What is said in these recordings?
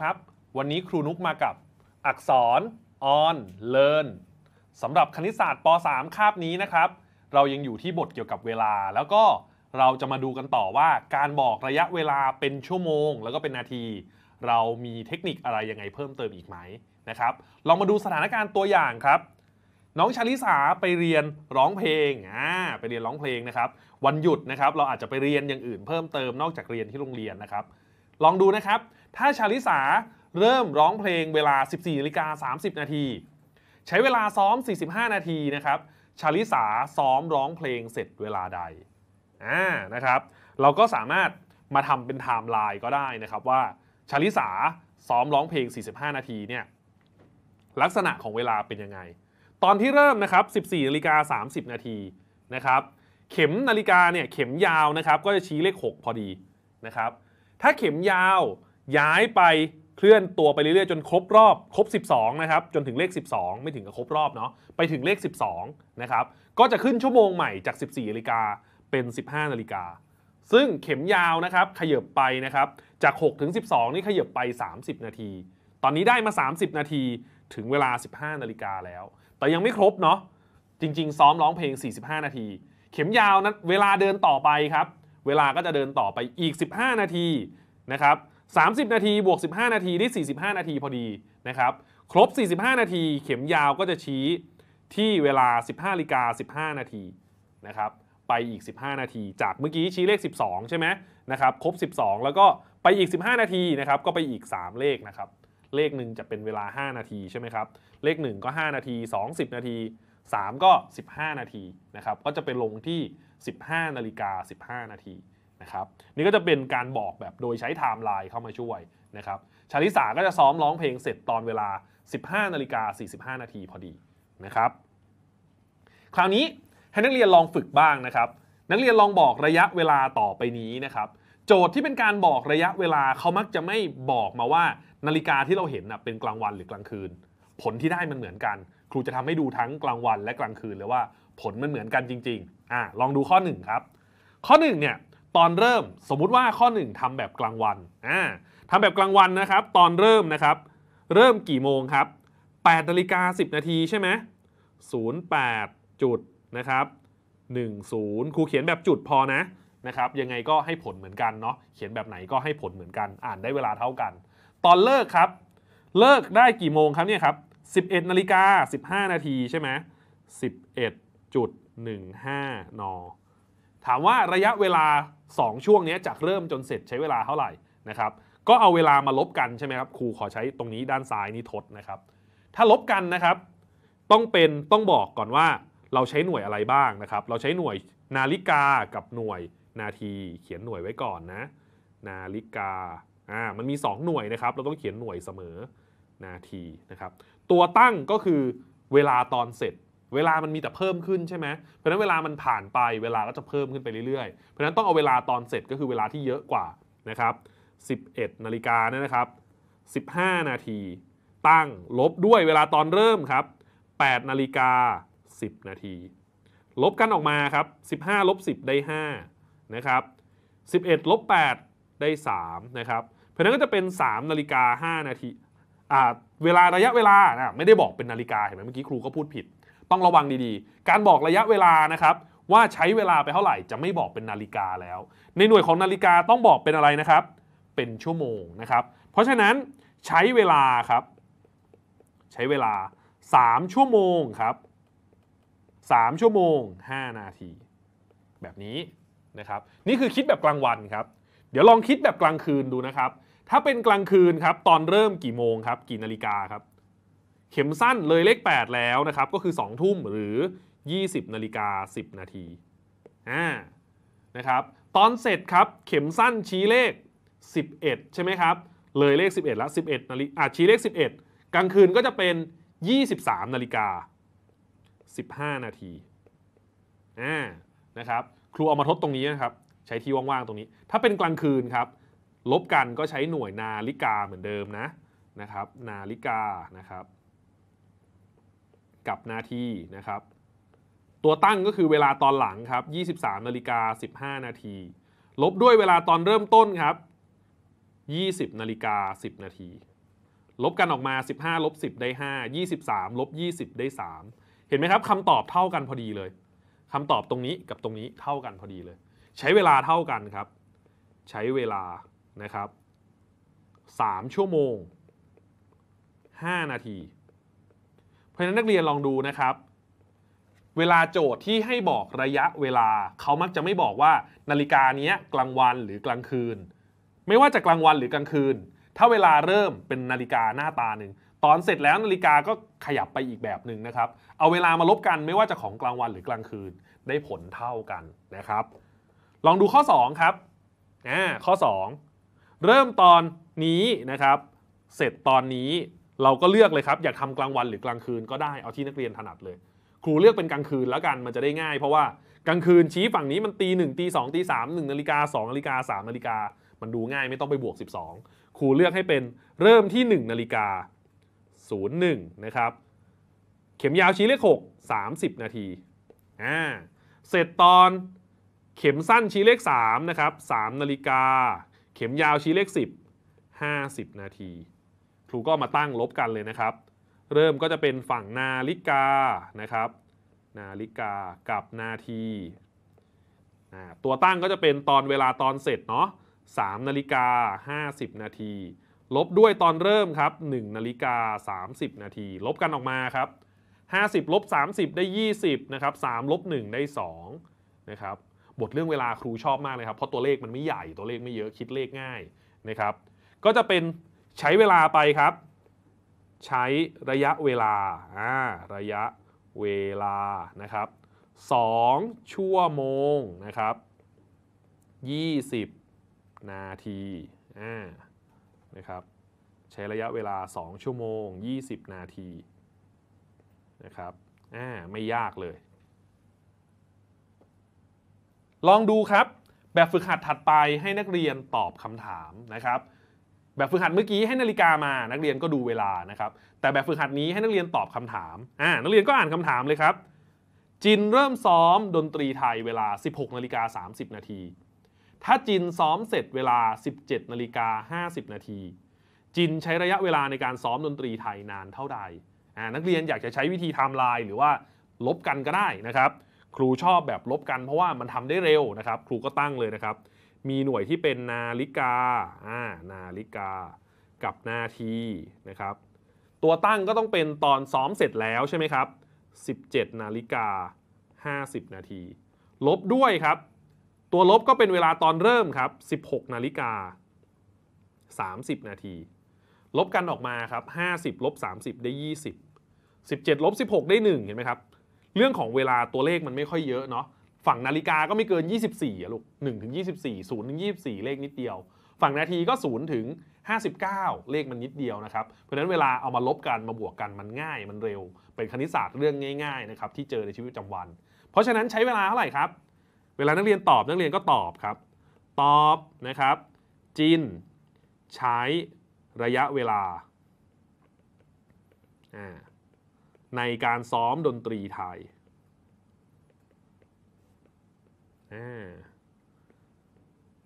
ครับวันนี้ครูนุกมากับอักษร on learn สำหรับคณิตศาสตร์ป .3 คาบนี้นะครับ เรายังอยู่ที่บทเกี่ยวกับเวลา แล้วก็เราจะมาดูกันต่อว่าการบอกระยะเวลาเป็นชั่วโมง แล้วก็เป็นนาที เรามีเทคนิคอะไรยังไงเพิ่มเติมอีกไหมนะครับ ลองมาดูสถานการณ์ตัวอย่างครับ น้องชาลิสาไปเรียนร้องเพลงอ่าไปเรียนร้องเพลงนะครับ วันหยุดนะครับเราอาจจะไปเรียนอย่างอื่นเพิ่มเติม นอกจากเรียนที่โรงเรียนนะครับ ลองดูนะครับถ้าชาลิสาเริ่มร้องเพลงเวลา 14นาฬิกา30นาทีใช้เวลาซ้อม 45 นาทีนะครับชาลิสาซ้อมร้องเพลงเสร็จเวลาใดอ่านะครับ เราก็สามารถมาทำเป็นไทม์ไลน์ก็ได้นะครับว่าชาลิสาซ้อมร้องเพลง 45 นาทีเนี่ยลักษณะของเวลาเป็นยังไง ตอนที่เริ่มนะครับ14นาฬิกา30นาทีนะครับเข็มนาฬิกาเนี่ยเข็มยาวนะครับก็จะชี้เลข6พอดีนะครับ ถ้าเข็มยาวย้ายไปเคลื่อนตัวไปเรื่อย ๆ จนครบรอบครบ 12นะครับจนถึงเลข 12 ไม่ถึงกับครบรอบเนาะไปถึงเลข 12นะครับก็จะขึ้นชั่วโมงใหม่จาก 14นาฬิกาเป็น 15 นาฬิกา ซึ่งเข็มยาวนะครับขยับไปนะครับจาก 6 ถึง 12 นี่ขยับไป 30 นาที ตอนนี้ได้มา 30 นาทีถึงเวลา 15 นาฬิกาแล้ว แต่ยังไม่ครบเนาะจริงๆ ซ้อมร้องเพลง 45 นาที เข็มยาวนะเวลาเดินต่อไปครับเวลาก็จะเดินต่อไปอีก 15 นาทีนะครับ30นาทีบวก15 นาทีได้45 นาทีพอดีนะครับครบ 45 นาที เข็มยาวก็จะชี้ที่เวลา 15ลาิกา15นาทีนะครับไปอีก 15 นาที จากเมื่อกี้ชี้เลข 12ใช่ไหมนะครับครบ 12 แล้วก็ไปอีก 15 นาทีนะครับก็ไปอีก 3 เลขนะครับเลขหนึ่งจะเป็นเวลา 5 นาทีใช่ไหมครับเลข 1 ก็ 5 นาที2 10นาที 3 ก็ 15 นาทีนะครับก็จะไปลงที่ 15 นาฬิกา15นาทีนะครับนี่ก็จะเป็นการบอกแบบโดยใช้ไทม์ไลน์เข้ามาช่วยนะครับชาลิสาก็จะซ้อมร้องเพลงเสร็จตอนเวลา 15นาฬิกา45 นาทีพอดีนะครับ คราวนี้ให้นักเรียนลองฝึกบ้างนะครับ นักเรียนลองบอกระยะเวลาต่อไปนี้นะครับ โจทย์ที่เป็นการบอกระยะเวลาเขามักจะไม่บอกมาว่านาฬิกาที่เราเห็นนะเป็นกลางวันหรือกลางคืน ผลที่ได้มันเหมือนกัน ครูจะทำให้ดูทั้งกลางวันและกลางคืนเลยว่าผลมันเหมือนกันจริงๆอ่าลองดูข้อ1ครับ ข้อ 1 เนี่ยตอนเริ่มสมมุติว่าข้อ1ทำแบบกลางวัน อ่าทำแบบกลางวันนะครับ ตอนเริ่มนะครับ เริ่มกี่โมงครับ8นาฬิกา10นาทีใช่ไหม08จุดนะครับ10ครูเขียนแบบจุดพอนะนะครับ ยังไงก็ให้ผลเหมือนกันเนาะ เขียนแบบไหนก็ให้ผลเหมือนกัน อ่านได้เวลาเท่ากัน ตอนเลิกครับ เลิกได้กี่โมงครับเนี่ยครับ11นาฬิกา15นาทีใช่ไหม11.15นถามว่าระยะเวลา2ช่วงนี้จากเริ่มจนเสร็จใช้เวลาเท่าไหร่นะครับก็เอาเวลามาลบกันใช่ไหมครับครูขอใช้ตรงนี้ด้านซ้ายนี่ทดนะครับ ถ้าลบกันนะครับต้องเป็นต้องบอกก่อนว่า เราใช้หน่วยอะไรบ้างนะครับเราใช้หน่วยนาฬิกากับหน่วยนาที เขียนหน่วยไว้ก่อนนะนาฬิกาอ่ามันมี 2 หน่วยนะครับเราต้องเขียนหน่วยเสมอนาทีนะครับตัวตั้งก็คือเวลาตอนเสร็จเวลามันมีแต่เพิ่มขึ้นใช่ไหมเพราะนั้นเวลามันผ่านไปเวลาก็จะเพิ่มขึ้นไปเรื่อยๆ เพราะนั้นต้องเอาเวลาตอนเสร็จก็คือเวลาที่เยอะกว่านะครับ11นาฬิกาเนี่ยนะครับ15 นาที ตั้งลบด้วยเวลาตอนเริ่มครับ8นาฬิกา10 นาที ลบกันออกมาครับ15ลบ10ได้5นะครับ11ลบ8ได้3นะครับ เพราะนั้นก็จะเป็น3นาฬิกา5นาที เวลาระยะเวลานะไม่ได้บอกเป็นนาฬิกาเห็นไหมเมื่อกี้ครูก็พูดผิดต้องระวังดีๆ การบอกระยะเวลานะครับ ว่าใช้เวลาไปเท่าไหร่จะไม่บอกเป็นนาฬิกาแล้ว ในหน่วยของนาฬิกาต้องบอกเป็นอะไรนะครับ เป็นชั่วโมงนะครับ เพราะฉะนั้นใช้เวลาครับ ใช้เวลา 3 ชั่วโมงครับ 3 ชั่วโมง 5 นาที แบบนี้นะครับ นี่คือคิดแบบกลางวันครับ เดี๋ยวลองคิดแบบกลางคืนดูนะครับ ถ้าเป็นกลางคืนครับ ตอนเริ่มกี่โมงครับกี่นาฬิกาครับเข็มสั้นเลยเลข 8 แล้วนะครับ ก็คือ 2 ทุ่มหรือ 20 นาฬิกา 10 นาทีอ่านะครับ ตอนเสร็จครับเข็มสั้นชี้เลข 11 ใช่ไหมครับ เลยเลข 11 แล้ว11นาฬิกาชี้เลข 11 กลางคืนก็จะเป็น 23 นาฬิกา 15 นาทีอ่านะครับ ครูเอามาทดตรงนี้นะครับ ใช้ที่ว่างๆตรงนี้ ถ้าเป็นกลางคืนครับ ลบกันก็ใช้หน่วยนาฬิกาเหมือนเดิมนะนะครับ นาฬิกานะครับกับนาทีนะครับ ตัวตั้งก็คือเวลาตอนหลังครับ 23นาฬิกา15 นาทีลบด้วยเวลาตอนเริ่มต้นครับ 20นาฬิกา10 นาทีลบกันออกมา 15ลบ10 ได้ 5 23ลบ20 ได้ 3 เห็นไหมครับคำตอบเท่ากันพอดีเลยคำตอบตรงนี้กับตรงนี้เท่ากันพอดีเลย ใช้เวลาเท่ากันครับ ใช้เวลานะครับ 3 ชั่วโมง 5 นาทีเพราะฉะนั้นนักเรียนลองดูนะครับ เวลาโจทย์ที่ให้บอกระยะเวลา เขามักจะไม่บอกว่านาฬิกานี้กลางวันหรือกลางคืน ไม่ว่าจะกลางวันหรือกลางคืน ถ้าเวลาเริ่มเป็นนาฬิกาหน้าตาหนึ่งตอนเสร็จแล้วนาฬิกาก็ขยับไปอีกแบบหนึ่งนะครับ เอาเวลามาลบกันไม่ว่าจะของกลางวันหรือกลางคืน ได้ผลเท่ากันนะครับ ลองดูข้อ2ครับอ่าข้อ 2 เริ่มตอนนี้นะครับ เสร็จตอนนี้เราก็เลือกเลยครับ อยากทำกลางวันหรือกลางคืนก็ได้เอาที่นักเรียนถนัดเลย ครูเลือกเป็นกลางคืนแล้วกันมันจะได้ง่ายเพราะว่ากลางคืนชี้ฝั่งนี้มันตีหนึ่งตีสองตีสามหนึ่งนาฬิกาสองนาฬิกาสามนาฬิกา มันดูง่ายไม่ต้องไปบวก 12ครูเลือกให้เป็นเริ่มที่1นาฬิกา01นะครับเข็มยาวชี้เลข6 30 นาทีอ่าเสร็จตอนเข็มสั้นชี้เลข3นะครับ3นาฬิกาเข็มยาวชี้เลข10 50 นาทีครูก็มาตั้งลบกันเลยนะครับ เริ่มก็จะเป็นฝั่งนาฬิกานะครับนาฬิกากับนาทีตัวตั้งก็จะเป็นตอนเวลาตอนเสร็จเนาะ3นาฬิกา 50 นาทีลบด้วยตอนเริ่มครับ1นาฬิกา30 นาทีลบกันออกมาครับ 50ลบ30 ได้ 20นะครับ3ลบ1ได้2นะครับบทเรื่องเวลาครูชอบมากเลยครับ เพราะตัวเลขมันไม่ใหญ่ตัวเลขไม่เยอะคิดเลขง่ายนะครับก็จะเป็นใช้เวลาไปครับ ใช้ระยะเวลาอ่าระยะเวลานะครับ 2 ชั่วโมงนะครับ 20 นาทีอ่านะครับ ใช้ระยะเวลา 2 ชั่วโมง 20 นาทีนะครับอ่าไม่ยากเลย ลองดูครับแบบฝึกหัดถัดไปให้นักเรียนตอบคำถามนะครับแบบฝึกหัดเมื่อกี้ ให้นาฬิกามา นักเรียนก็ดูเวลานะครับ แต่แบบฝึกหัดนี้ให้นักเรียนตอบคำถาม อ่านักเรียนก็อ่านคำถามเลยครับ จินเริ่มซ้อมดนตรีไทยเวลา 16นาฬิกา30นาทีถ้าจินซ้อมเสร็จเวลา 17นาฬิกา50นาทีจินใช้ระยะเวลาในการซ้อมดนตรีไทยนานเท่าใดอ่านักเรียนอยากจะใช้วิธีไทม์ไลน์หรือว่าลบกันก็ได้นะครับ ครูชอบแบบลบกันเพราะว่ามันทำได้เร็วนะครับ ครูก็ตั้งเลยนะครับมีหน่วยที่เป็นนาฬิกาอ่านาฬิกากับนาทีนะครับ ตัวตั้งก็ต้องเป็นตอนซ้อมเสร็จแล้วใช่ไหมครับ 17นาฬิกา50 นาที ลบด้วยครับ ตัวลบก็เป็นเวลาตอนเริ่มครับ 16นาฬิกา30 นาที ลบกันออกมาครับ 50ลบ30 ได้ 20 17ลบ16ได้1เห็นไหมครับ เรื่องของเวลาตัวเลขมันไม่ค่อยเยอะเนาะฝั่งนาฬิกาก็ไม่เกิน 24่ะลูก1ถึง24 0ถึง24 เลขนิดเดียว ฝั่งนาทีก็0ถึง59 เลขมันนิดเดียวนะครับเพราะะนั้นเวลาเอามาลบกัน มาบวกกันมันง่ายมันเร็ว เป็นคณิตศาสตร์เรื่องง่ายๆนะครับที่เจอในชีวิตประจำวัน เพราะฉะนั้นใช้เวลาเท่าไหร่ครับ เวลานักเรียนตอบนักเรียนก็ตอบครับ ตอบนะครับจินใช้ระยะเวลา ในการซ้อมดนตรีไทย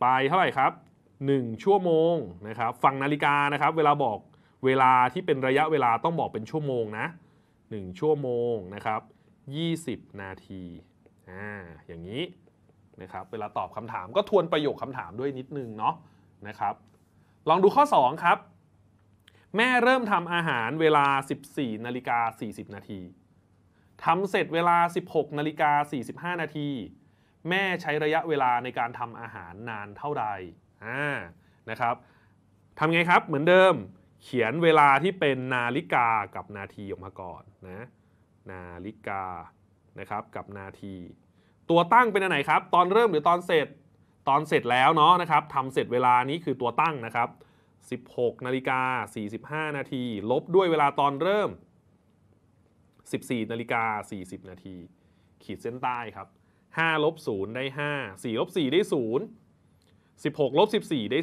ไปเท่าไหร่ครับ 1 ชั่วโมงนะครับ ฟังนาฬิกานะครับ เวลาบอกเวลาที่เป็นระยะเวลาต้องบอกเป็นชั่วโมงนะ1ชั่วโมงนะครับ 20 นาที อ่า อย่างนี้นะครับ เวลาตอบคำถามก็ทวนประโยคคำถามด้วยนิดนึงเนาะ นะครับ ลองดูข้อ2ครับ แม่เริ่มทำอาหารเวลา 14นาฬิกา40นาทีทำเสร็จเวลา 16นาฬิกา45นาทีแม่ใช้ระยะเวลาในการทำอาหารนานเท่าใดนะครับทำไงครับ เหมือนเดิม เขียนเวลาที่เป็นนาฬิกากับนาทีออกมาก่อนนะนาฬิกานะครับกับนาที ตัวตั้งเป็นอันไหนครับ ตอนเริ่มหรือตอนเสร็จตอนเสร็จแล้วเนาะนะครับทำเสร็จเวลานี้คือตัวตั้งนะครับ 16นาฬิกา45นาทีลบด้วยเวลาตอนเริ่ม 14นาฬิกา40 นาทีขีดเส้นใต้ครับ5ลบ0ได้ 5 4ลบ4ได้ 0 16ลบ14 ได้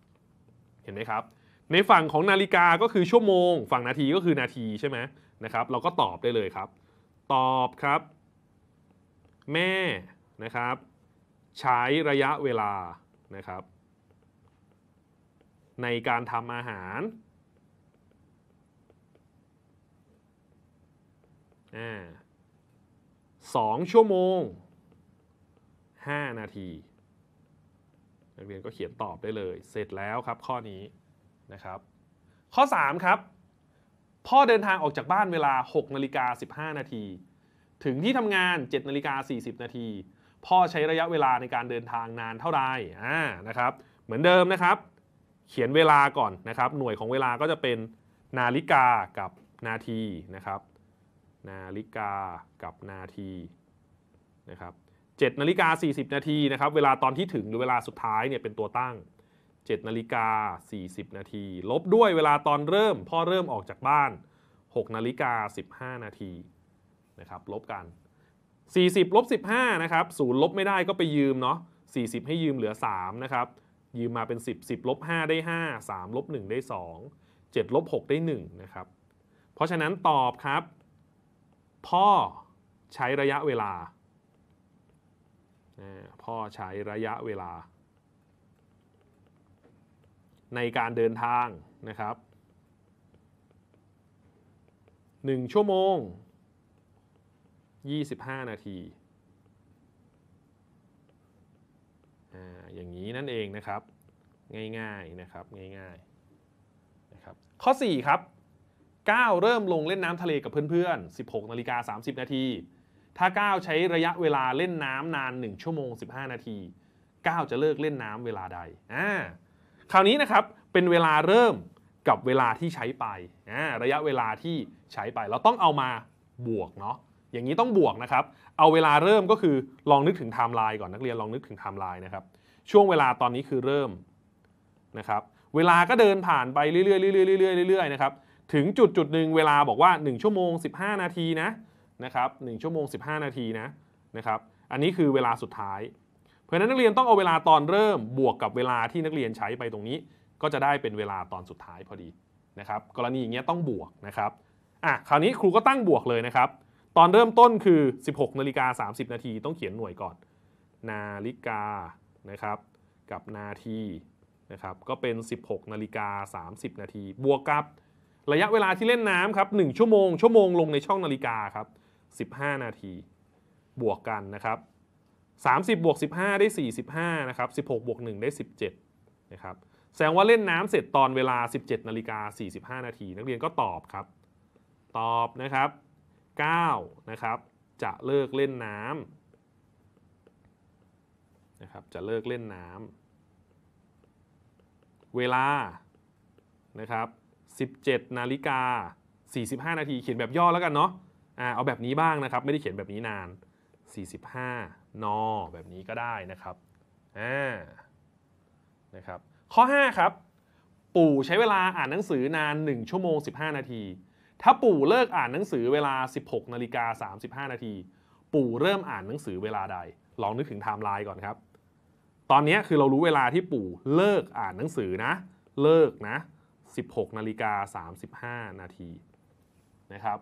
2 เห็นไหมครับในฝั่งของนาฬิกาก็คือชั่วโมงฝั่งนาทีก็คือนาทีใช่ไหมนะครับ เราก็ตอบได้เลยครับ ตอบครับ แม่นะครับ ใช้ระยะเวลานะครับ ในการทำอาหารอ่า2 ชั่วโมง 5 นาทีนักเรียนก็เขียนตอบได้เลย เสร็จแล้วครับข้อนี้นะครับ ข้อ 3 ครับ พ่อเดินทางออกจากบ้านเวลา 6 นาฬิกา 15 นาที ถึงที่ทำงาน 7 นาฬิกา 40 นาที พ่อใช้ระยะเวลาในการเดินทางนานเท่าไหร่อ่านะครับ เหมือนเดิมนะครับ เขียนเวลาก่อนนะครับ หน่วยของเวลาก็จะเป็นนาฬิกากับนาทีนะครับนาฬิกากับนาทีนะครับ7นาฬิกา 40นาทีนะครับ เวลาตอนที่ถึงหรือเวลาสุดท้ายเนี่ยเป็นตัวตั้ง7นาฬิกา 40นาทีลบด้วยเวลาตอนเริ่มพ่อเริ่มออกจากบ้าน6นาฬิกา 15นาทีนะครับ ลบกัน 40ลบ15นะครับศูนย์ลบไม่ได้ก็ไปยืมเนาะ40 ให้ยืมเหลือ3นะครับยืมมาเป็น 10 10ลบ5ได้ 5 3ลบ1 ได้ 2 7 ลบ 6 ได้1นะครับเพราะฉะนั้นตอบครับพ่อใช้ระยะเวลา พ่อใช้ระยะเวลา ในการเดินทางนะครับ 1 ชั่วโมง 25 นาที อย่างนี้นั่นเองนะครับ ง่ายๆนะครับง่ายๆนะครับข้อ 4 ครับ9เริ่มลงเล่นน้ำทะเลกับเพื่อนๆ 16นาฬิกา30นาที ถ้า 9 ใช้ระยะเวลาเล่นน้ำนาน 1 ชั่วโมง 15 นาที 9 จะเลิกเล่นน้ำเวลาใด อ่า คราวนี้นะครับ เป็นเวลาเริ่มกับเวลาที่ใช้ไป อ่า ระยะเวลาที่ใช้ไป เราต้องเอามาบวกเนาะ อย่างนี้ต้องบวกนะครับ เอาเวลาเริ่มก็คือลองนึกถึงไทม์ไลน์ก่อนนักเรียนลองนึกถึงไทม์ไลน์นะครับ ช่วงเวลาตอนนี้คือเริ่มนะครับ เวลาก็เดินผ่านไปเรื่อยๆ เรื่อยๆ เรื่อยๆนะครับถึงจุดจุดหนึ่งเวลาบอกว่า 1 ชั่วโมง 15 นาทีนะนะครับ1ชั่วโมง15 นาทีนะนะครับอันนี้คือเวลาสุดท้าย เพราะนั้นนักเรียนต้องเอาเวลาตอนเริ่มบวกกับเวลาที่นักเรียนใช้ไปตรงนี้ ก็จะได้เป็นเวลาตอนสุดท้ายพอดีนะครับกรณีอย่างเงี้ยต้องบวกนะครับอ่ะคราวนี้ครูก็ตั้งบวกเลยนะครับตอนเริ่มต้นคือ 16นาฬิกา30นาทีต้องเขียนหน่วยก่อน นาฬิกานะครับกับนาทีนะครับก็เป็น 16นาฬิกา30นาทีบวกกับระยะเวลาที่เล่นน้ำครับ 1 ชั่วโมงชั่วโมงลงในช่องนาฬิกาครับ 15 นาที บวกกันนะครับ 30 บวก15ได้45นะครับ16 บวก1ได้ 17 นะครับ แสดงว่าเล่นน้ำเสร็จตอนเวลา 17นาฬิกา45นาทีนักเรียนก็ตอบครับ ตอบนะครับ9นะครับจะเลิกเล่นน้ำนะครับ จะเลิกเล่นน้ำเวลานะครับ17นาฬิกา 45 นาที เขียนแบบย่อแล้วกันเนาะอ่าเอาแบบนี้บ้างนะครับ ไม่ได้เขียนแบบนี้นาน 45นอแบบนี้ก็ได้นะครับอ่านะครับ ข้อ 5 ครับ ปู่ใช้เวลาอ่านหนังสือนาน 1 ชั่วโมง 15 นาที ถ้าปู่เลิกอ่านหนังสือเวลา 16นาฬิกา 35นาทีปู่เริ่มอ่านหนังสือเวลาใด ลองนึกถึงไทม์ไลน์ก่อนครับ ตอนนี้คือเรารู้เวลาที่ปู่เลิกอ่านหนังสือนะ เลิกนะ16นาฬิกา35นาทีนะครับ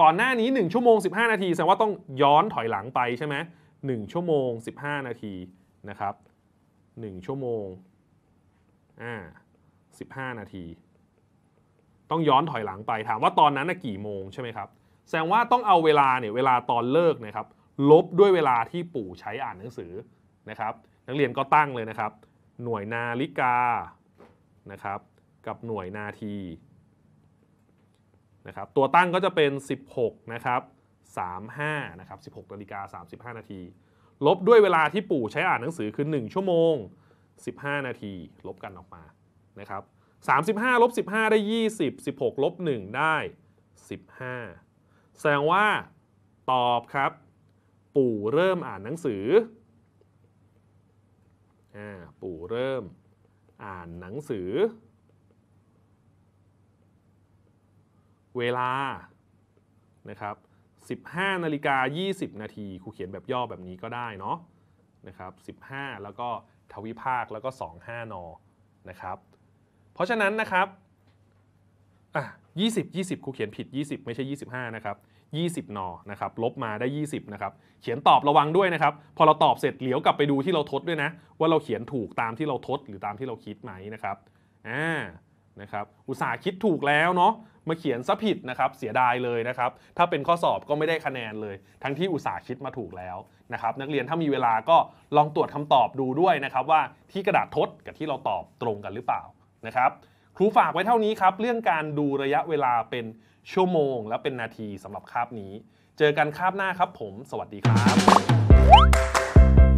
ก่อนหน้านี้ 1ชั่วโมง 15 นาทีแสดงว่าต้องย้อนถอยหลังไปใช่ไหม1ชั่วโมง 15 นาทีนะครับ 1 ชั่วโมงอ่า15 นาที ต้องย้อนถอยหลังไปถามว่าตอนนั้นกี่โมงใช่ไหมครับแสดงว่าต้องเอาเวลาเนี่ยเวลาตอนเลิกนะครับ ลบด้วยเวลาที่ปู่ใช้อ่านหนังสือนะครับนักเรียนก็ตั้งเลยนะครับ หน่วยนาฬิกานะครับกับหน่วยนาทีนะครับ ตัวตั้งก็จะเป็น 16 นะครับ 35 นะครับ 16นาฬิกา35นาที ลบด้วยเวลาที่ปู่ใช้อ่านหนังสือคือ 1 ชั่วโมง 15 นาที ลบกันออกมานะครับ35 ลบ 15 ได้ 20 16 ลบ 1 ได้ 15 แสดงว่าตอบครับ ปู่เริ่มอ่านหนังสืออปู่เริ่มอ่านหนังสือเวลานะครับ15นาฬิกา20 นาทีครูเขียนแบบย่อแบบนี้ก็ได้เนาะนะครับ15 แล้วก็ทวิภาคแล้วก็ 25 นนะครับ เพราะฉะนั้นนะครับอ่ะ20 20ครูเขียนผิด 20 ไม่ใช่ 25นะครับ20นนะครับลบมาได้ 20นะครับเขียนตอบระวังด้วยนะครับ พอเราตอบเสร็จเหลียวกลับไปดูที่เราทดด้วยนะ ว่าเราเขียนถูกตามที่เราทดหรือตามที่เราคิดไหมนะครับ อ่า นะครับอุตส่าห์คิดถูกแล้วเนาะมาเขียนซะผิดนะครับเสียดายเลยนะครับถ้าเป็นข้อสอบก็ไม่ได้คะแนนเลย ทั้งที่อุตสาห์คิดมาถูกแล้วนะครับนักเรียนถ้ามีเวลาก็ลองตรวจคำตอบดูด้วยนะครับว่าที่กระดาษทดกับที่เราตอบตรงกันหรือเปล่านะครับ ครูฝากไว้เท่านี้ครับเรื่องการดูระยะเวลาเป็นชั่วโมง และเป็นนาทีสำหรับคาบนี้ เจอกันคาบหน้าครับผม สวัสดีครับ